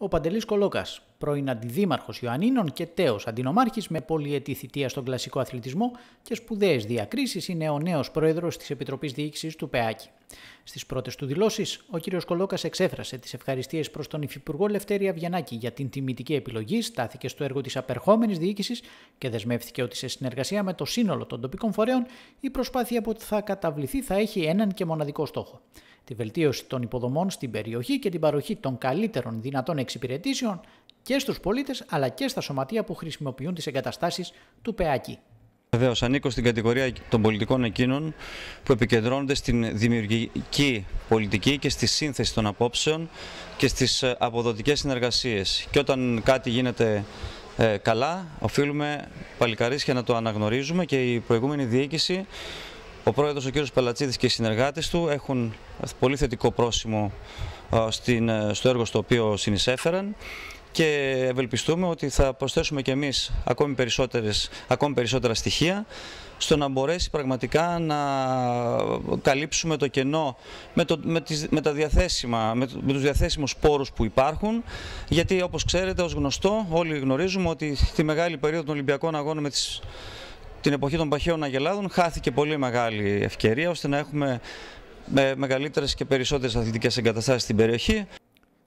Ο Παντελής Κολόκας, πρώην αντιδήμαρχος Ιωαννίνων και τέος Αντινομάρχης με πολυετή θητεία στον κλασικό αθλητισμό και σπουδαίες διακρίσεις είναι ο νέος πρόεδρος της Επιτροπής Διοίκησης του ΠΕΑΚΙ. Στις πρώτες του δηλώσεις, ο κ. Κολόκας εξέφρασε τις ευχαριστίες προς τον Υφυπουργό Λευτέρη Αβγιανάκη για την τιμητική επιλογή, στάθηκε στο έργο της απερχόμενης διοικηση και δεσμεύτηκε ότι σε συνεργασία με το σύνολο των τοπικών φορέων η προσπάθεια που θα καταβληθεί θα έχει έναν και μοναδικό στόχο τη βελτίωση των υποδομών στην περιοχή και την παροχή των καλύτερων δυνατών εξυπηρετήσεων και στους πολίτες αλλά και στα σωματεία που χρησιμοποιούν τις εγκαταστάσεις του ΠΕΑΚΙ. Βεβαίως, ανήκω στην κατηγορία των πολιτικών εκείνων που επικεντρώνονται στην δημιουργική πολιτική και στη σύνθεση των απόψεων και στις ε, αποδοτικές συνεργασίες. Και όταν κάτι γίνεται ε, καλά, οφείλουμε παλικαρίσια να το αναγνωρίζουμε και η προηγούμενη διοίκηση ο πρόεδρος, ο κύριος Πελατσίδης και οι συνεργάτες του έχουν πολύ θετικό πρόσημο ε, στο έργο στο οποίο συνεισέφεραν και ευελπιστούμε ότι θα προσθέσουμε και εμείς ακόμη, περισσότερες, ακόμη περισσότερα στοιχεία στο να μπορέσει πραγματικά να καλύψουμε το κενό με, το, με, τις, με, τα διαθέσιμα, με, τους διαθέσιμους πόρους που υπάρχουν γιατί όπως ξέρετε ως γνωστό όλοι γνωρίζουμε ότι τη μεγάλη περίοδο των Ολυμπιακών Αγώνων με τις την εποχή των παχαίων αγελάδων χάθηκε πολύ μεγάλη ευκαιρία ώστε να έχουμε ε, μεγαλύτερες και περισσότερες αθλητικές εγκαταστάσεις στην περιοχή.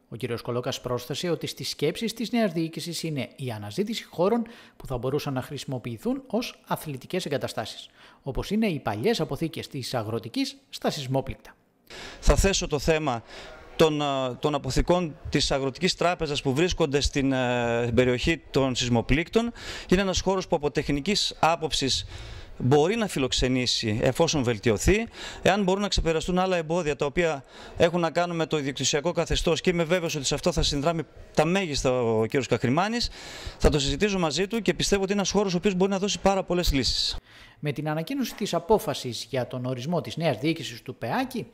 Ο κ. Κολόκας πρόσθεσε ότι στις σκέψεις της νέας διοίκησης είναι η αναζήτηση χώρων που θα μπορούσαν να χρησιμοποιηθούν ως αθλητικές εγκαταστάσεις, όπως είναι οι παλιές αποθήκες της αγροτικής στα σεισμόπληκτα. Θα θέσω το θέμα των, ε, των αποθηκών της Αγροτικής Τράπεζας που βρίσκονται στην ε, περιοχή των σεισμοπλήκτων. Είναι ένας χώρος που από τεχνικής άποψης μπορεί να φιλοξενήσει εφόσον βελτιωθεί, εάν μπορούν να ξεπεραστούν άλλα εμπόδια τα οποία έχουν να κάνουν με το ιδιοκτησιακό καθεστώς και είμαι βέβαιος ότι σε αυτό θα συνδράμει τα μέγιστα ο κ. Καχρημάνη. Θα το συζητήσω μαζί του και πιστεύω ότι είναι ένας χώρος ο οποίος μπορεί να δώσει πάρα πολλές λύσεις. Με την ανακοίνωση της απόφασης για τον ορισμό της νέας διοίκησης του ΠΕΑΚΙ,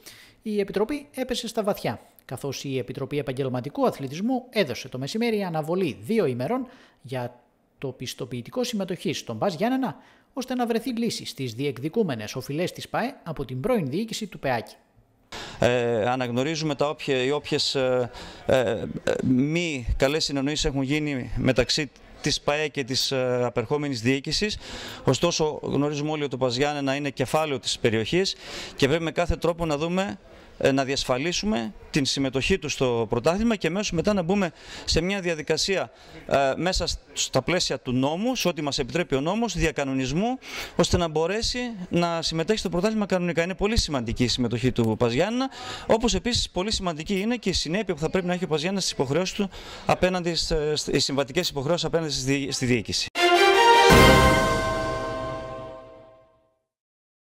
η Επιτροπή έπεσε στα βαθιά καθώς η Επιτροπή Επαγγελματικού Αθλητισμού έδωσε το μεσημέρι αναβολή δύο ημερών για το πιστοποιητικό συμμετοχή στον Μπα ώστε να βρεθεί λύση στις διεκδικούμενες οφειλές της ΠΑΕ από την πρώην διοίκηση του ΠΕΑΚΙ. Ε, αναγνωρίζουμε τα όποια, οι όποιες ε, ε, μη καλές συνεννοήσεις έχουν γίνει μεταξύ της ΠΑΕ και της ε, απερχόμενης διοίκησης. Ωστόσο, γνωρίζουμε όλοι ότι το Παζιάννενα είναι κεφάλαιο της περιοχής και πρέπει με κάθε τρόπο να δούμε ε, να διασφαλίσουμε την συμμετοχή τους στο πρωτάθλημα και μέσω μετά να μπούμε σε μια διαδικασία ε, μέσα στα πλαίσια του νόμου, σε ό,τι μας επιτρέπει ο νόμος, διακανονισμού, ώστε να μπορέσει να συμμετέχει στο πρωτάθλημα κανονικά. Είναι πολύ σημαντική η συμμετοχή του Παζιάννα, όπως επίσης πολύ σημαντική είναι και η συνέπεια που θα πρέπει να έχει ο Παζιάννα στις υποχρεώσεις του, απέναντι στις συμβατικές υποχρεώσεις απέναντι στη διοίκηση.